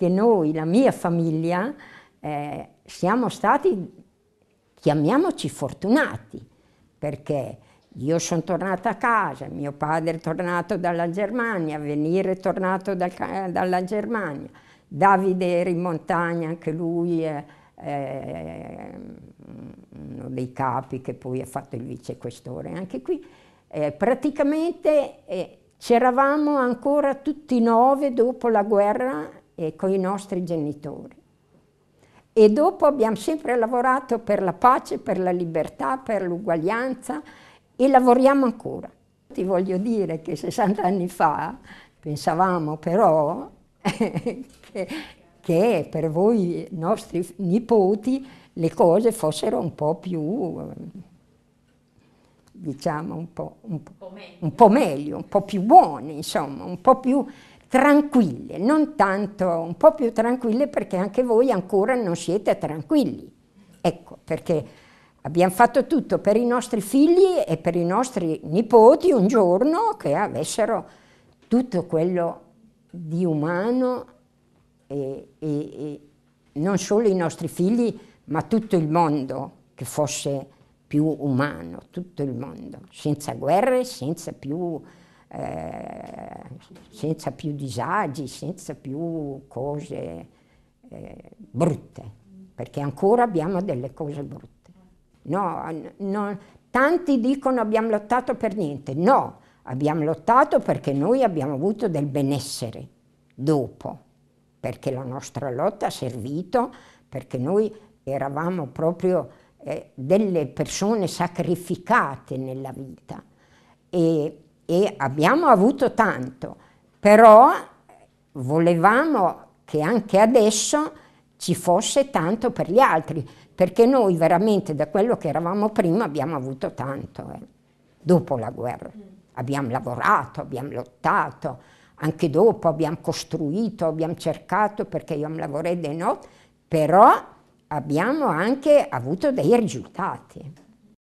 che noi, la mia famiglia, eh, siamo stati, chiamiamoci fortunati, perché io sono tornata a casa, mio padre è tornato dalla Germania, Venire è tornato dal, dalla Germania, Davide era in montagna, anche lui è, è uno dei capi che poi ha fatto il vicequestore, anche qui. Eh, praticamente eh, c'eravamo ancora tutti nove dopo la guerra eh, con i nostri genitori. E dopo abbiamo sempre lavorato per la pace, per la libertà, per l'uguaglianza e lavoriamo ancora. Ti voglio dire che 60 anni fa pensavamo però che, che per voi nostri nipoti le cose fossero un po' più, diciamo, un po', un po', un po meglio, un po' più buone, insomma, un po' più tranquille, non tanto, un po' più tranquille perché anche voi ancora non siete tranquilli. Ecco, perché abbiamo fatto tutto per i nostri figli e per i nostri nipoti un giorno che avessero tutto quello di umano e, e, e non solo i nostri figli, ma tutto il mondo che fosse più umano, tutto il mondo, senza guerre, senza più eh, senza più disagi, senza più cose eh, brutte, perché ancora abbiamo delle cose brutte. No, no, tanti dicono abbiamo lottato per niente, no, abbiamo lottato perché noi abbiamo avuto del benessere dopo, perché la nostra lotta ha servito, perché noi eravamo proprio eh, delle persone sacrificate nella vita. E, e abbiamo avuto tanto, però volevamo che anche adesso ci fosse tanto per gli altri, perché noi veramente da quello che eravamo prima abbiamo avuto tanto, eh. dopo la guerra. Abbiamo lavorato, abbiamo lottato, anche dopo abbiamo costruito, abbiamo cercato, perché io lavorai di notte, però abbiamo anche avuto dei risultati.